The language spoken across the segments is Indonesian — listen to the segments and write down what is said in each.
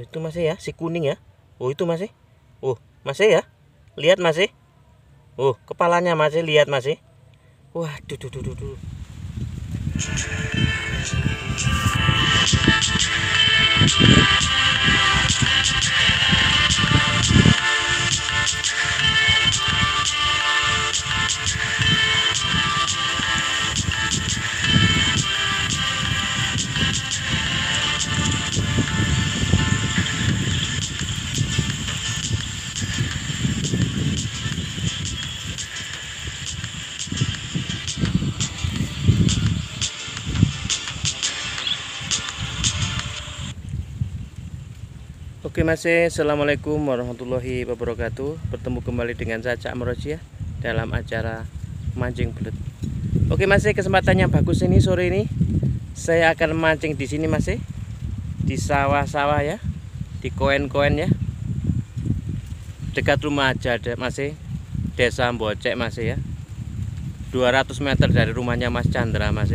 oh, itu masih ya si kuning ya oh itu masih oh masih ya lihat masih oh kepalanya masih lihat masih wah tuh tuh tuh tuh. Oke Mas, Assalamualaikum warahmatullahi wabarakatuh Bertemu kembali dengan saya Cak ya Dalam acara mancing belut Oke Mas, kesempatan yang bagus ini sore ini Saya akan mancing di sini Mas Di sawah-sawah ya Di koen-koen ya Dekat rumah aja Mas Desa Mbocek Mas ya 200 meter dari rumahnya Mas Chandra Mas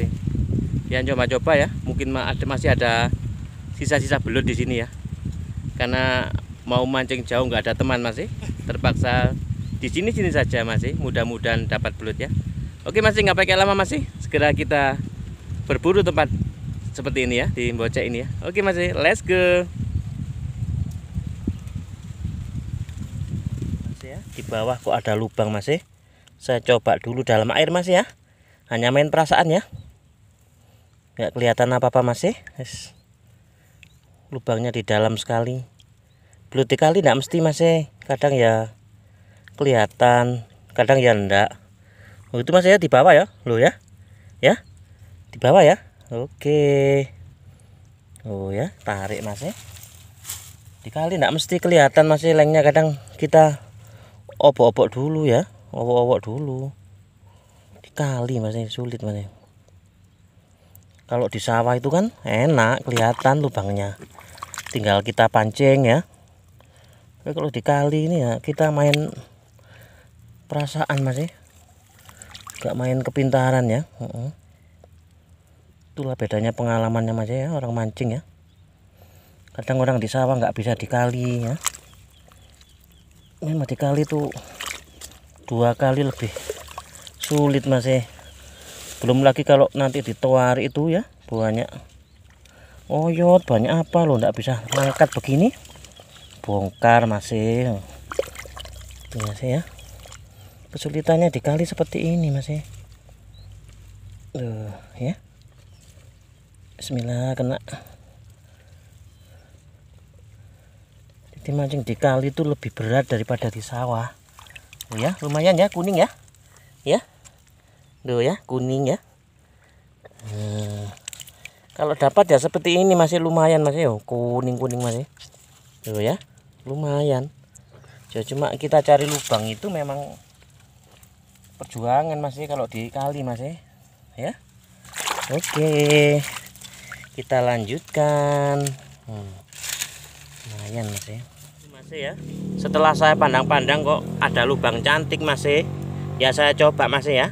Yang coba-coba ya Mungkin masih ada sisa-sisa belut di sini ya karena mau mancing jauh nggak ada teman masih terpaksa di sini sini saja masih mudah-mudahan dapat belut ya oke masih nggak pakai lama masih segera kita berburu tempat seperti ini ya di bocah ini ya oke masih let's go masih ya di bawah kok ada lubang masih saya coba dulu dalam air masih ya hanya main perasaan ya nggak kelihatan apa apa masih yes lubangnya di dalam sekali belut dikali tidak mesti masih eh. kadang ya kelihatan kadang ya enggak oh, itu masih ya di bawah ya lo ya ya di bawah ya oke oh ya tarik masih eh. dikali tidak mesti kelihatan masih eh, lengnya kadang kita obok-obok dulu ya obok-obok dulu dikali masih sulit masih kalau di sawah itu kan enak kelihatan lubangnya tinggal kita pancing ya tapi kalau dikali ini ya kita main perasaan masih ya. gak main kepintaran ya itulah bedanya pengalamannya masih ya orang mancing ya kadang orang di sawah nggak bisa dikali ya ini mati dikali tuh dua kali lebih sulit masih, ya. belum lagi kalau nanti ditawari itu ya banyak oyot oh, banyak apa loh ndak bisa angkat begini bongkar masih sih ya kesulitannya dikali seperti ini masih loh ya Bismillah kena jadi mancing dikali itu lebih berat daripada di sawah oh ya lumayan ya kuning ya ya loh ya kuning ya hmm kalau dapat ya seperti ini masih lumayan masih oh kuning kuning masih tuh ya lumayan ya. Oh, ya. Ya. cuma kita cari lubang itu memang perjuangan masih kalau dikali kali masih ya oke kita lanjutkan hmm. lumayan masih masih ya setelah saya pandang-pandang kok ada lubang cantik masih ya saya coba masih ya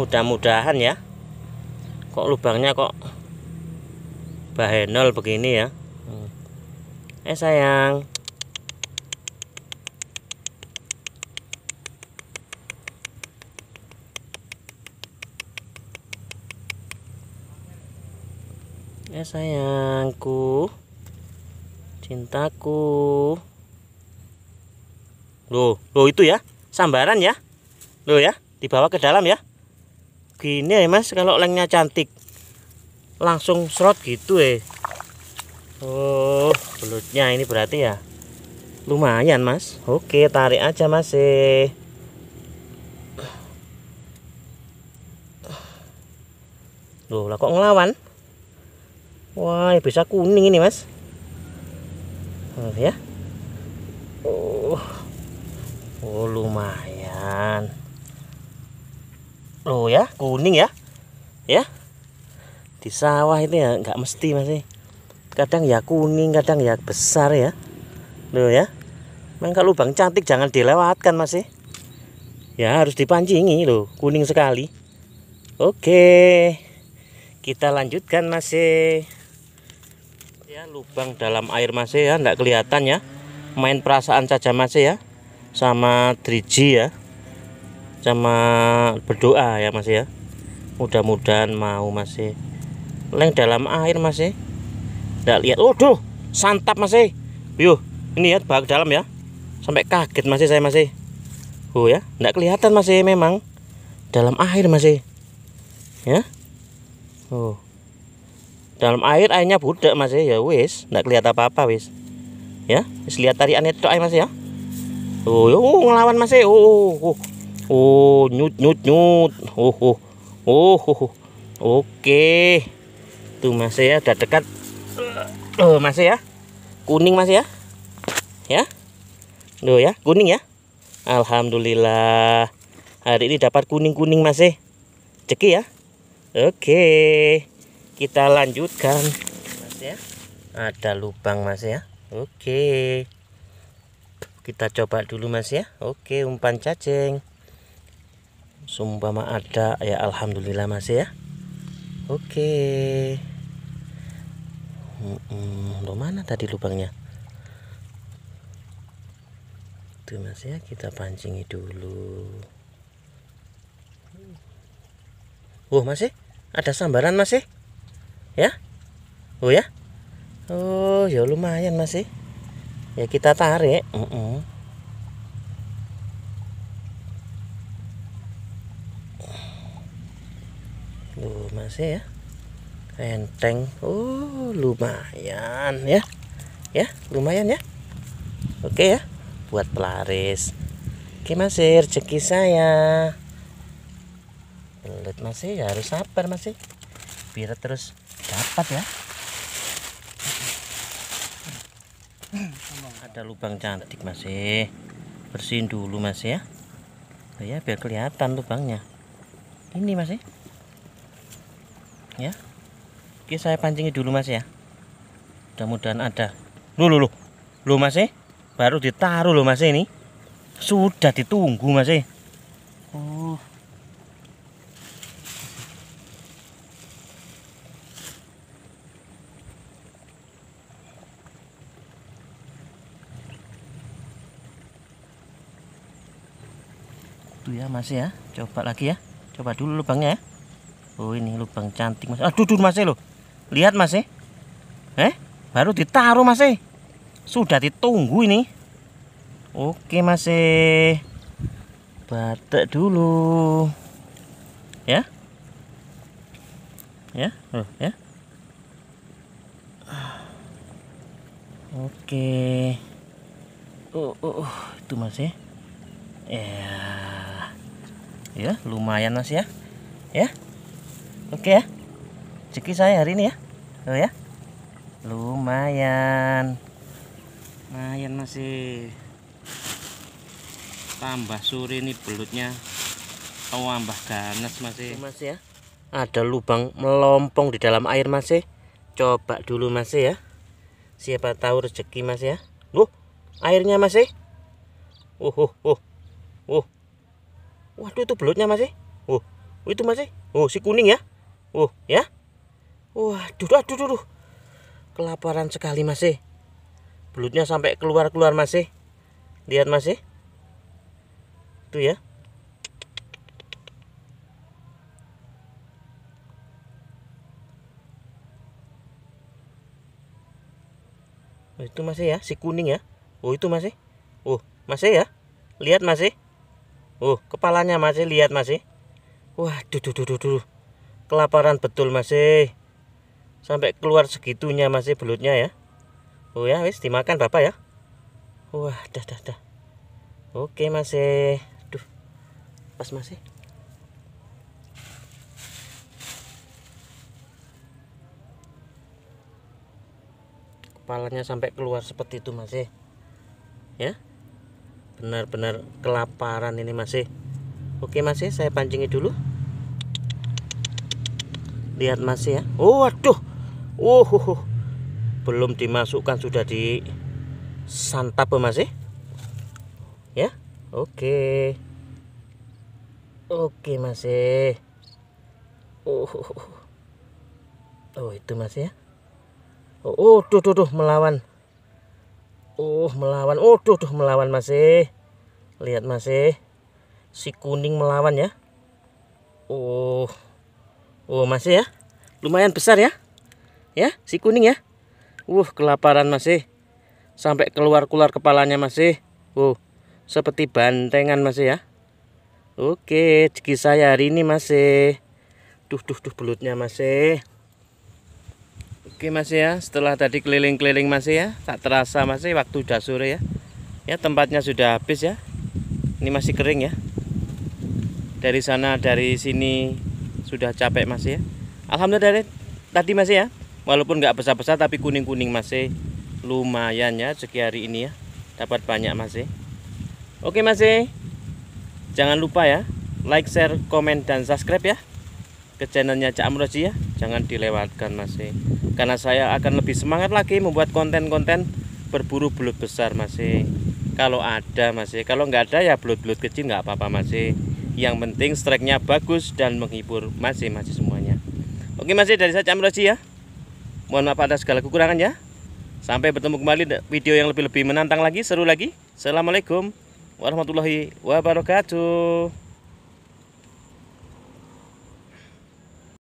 mudah-mudahan ya kok lubangnya kok bahenol begini ya hmm. eh sayang eh sayangku cintaku loh loh itu ya sambaran ya loh ya dibawa ke dalam ya gini ya mas kalau lengnya cantik langsung serot gitu eh Oh belutnya ini berarti ya lumayan mas oke tarik aja mas eh loh lah kok ngelawan wah bisa kuning ini mas oh, ya oh oh lumayan loh ya kuning ya ya di sawah itu ya nggak mesti masih eh. kadang ya kuning kadang ya besar ya loh ya memang kalau lubang cantik jangan dilewatkan masih eh. ya harus dipancingi loh kuning sekali oke kita lanjutkan masih eh. ya lubang dalam air masih ya nggak kelihatan ya main perasaan saja masih ya sama driji ya sama berdoa ya masih ya mudah-mudahan mau masih leng dalam air masih, eh nggak lihat waduh santap masih. eh yuk ini ya bak dalam ya sampai kaget masih eh, saya masih eh. oh ya nggak kelihatan masih eh, memang dalam air masih ya oh dalam air airnya budak masih ya wis nggak kelihatan apa apa wis ya wis lihat tariannya itu air masih ya oh, oh ngelawan masih. oh oh, oh oh nyut nyut nyut oh oh oh, oh. oke okay itu masih ya, udah dekat. Oh, masih ya. Kuning masih ya. Ya. do ya, kuning ya. Alhamdulillah. Hari ini dapat kuning-kuning masih. Eh. Ceki ya. Oke. Kita lanjutkan. Mas ya. Ada lubang masih ya. Oke. Kita coba dulu Mas ya. Oke, umpan cacing. sumpah ada ya alhamdulillah Mas ya. Oke hmm, lo mana tadi lubangnya itu mas ya kita pancingi dulu Wah oh, masih ya, ada sambaran masih ya? ya oh ya oh ya lumayan masih ya. ya kita tarik uh -uh. masih ya enteng Oh, lumayan ya. Ya, lumayan ya. Oke ya, buat pelaris. Oke masih rezeki saya. Belut masih ya harus sabar masih. Biar terus dapat ya. Ada lubang cantik masih. Bersihin dulu masih ya. Ya biar kelihatan lubangnya. Ini masih. Ya. Oke, saya pancingi dulu Mas ya. Mudah-mudahan ada. Loh, loh, lu, Loh Mas eh. Baru ditaruh loh Mas eh, ini. Sudah ditunggu Mas eh. Oh. Tuh ya Mas ya. Coba lagi ya. Coba dulu lubangnya ya. Oh ini lubang cantik Mas. Aduh, duduk Mas eh, loh. Lihat Mas eh. Eh, baru ditaruh Mas eh. Sudah ditunggu ini. Oke Mas eh. Batek dulu. Ya. Ya, oh, ya. Oke. Oh, oh, oh. itu Mas ya. Ya. Ya, lumayan Mas ya. Ya. Oke ya rezeki saya hari ini ya lo ya lumayan lumayan masih tambah suri nih belutnya oh tambah ganas masih mas ya ada lubang melompong di dalam air masih ya. coba dulu masih ya siapa tahu rezeki mas ya Loh, airnya masih ya. oh, uh oh, uh oh. uh uh waduh itu belutnya masih ya. uh itu masih uh si kuning ya uh ya Waduh, aduh, aduh, aduh. Kelaparan sekali masih. E. Belutnya sampai keluar-keluar masih. E. Lihat masih. E. Itu ya. Oh, itu masih ya, si kuning ya. Oh, itu masih. Oh, masih ya. Lihat masih. Oh, kepalanya masih lihat masih. Wah, duh, duh, duh, duh, duh. Kelaparan betul masih sampai keluar segitunya masih belutnya ya oh ya wis dimakan bapak ya wah dah dah dah oke masih eh, duh pas masih eh. kepalanya sampai keluar seperti itu masih eh. ya benar-benar kelaparan ini masih oke masih saya pancingi dulu lihat masih ya oh, waduh Uh, uh, uh. belum dimasukkan sudah di santap masih eh? ya oke oke masih eh. Uh, oh, uh. oh itu masih ya oh, oh tuh tuh tuh melawan Uh, melawan oh tuh tuh melawan oh, masih eh. lihat masih si kuning melawan ya oh oh masih ya lumayan besar ya ya si kuning ya Wuh kelaparan masih eh. sampai keluar-keluar kepalanya masih eh. Wuh seperti bantengan masih eh, ya Oke ciki saya hari ini masih Tuh, tuh, tuh belutnya masih Oke masih ya setelah tadi keliling-keliling masih ya tak terasa masih waktu udah sore ya Ya tempatnya sudah habis ya ini masih kering ya dari sana dari sini sudah capek masih ya Alhamdulillah dari tadi masih ya walaupun nggak besar-besar tapi kuning-kuning masih eh. lumayan ya rezeki hari ini ya dapat banyak masih eh. oke masih eh. jangan lupa ya like share komen dan subscribe ya ke channelnya Cak Amroji ya jangan dilewatkan masih karena saya akan lebih semangat lagi membuat konten-konten berburu belut besar masih kalau ada masih kalau nggak ada ya belut-belut kecil nggak apa-apa masih yang penting strike-nya bagus dan menghibur masih masih semuanya oke masih dari saya Cak Amroji ya Mohon maaf atas segala kekurangannya. Sampai bertemu kembali video yang lebih-lebih menantang lagi, seru lagi. Assalamualaikum warahmatullahi wabarakatuh.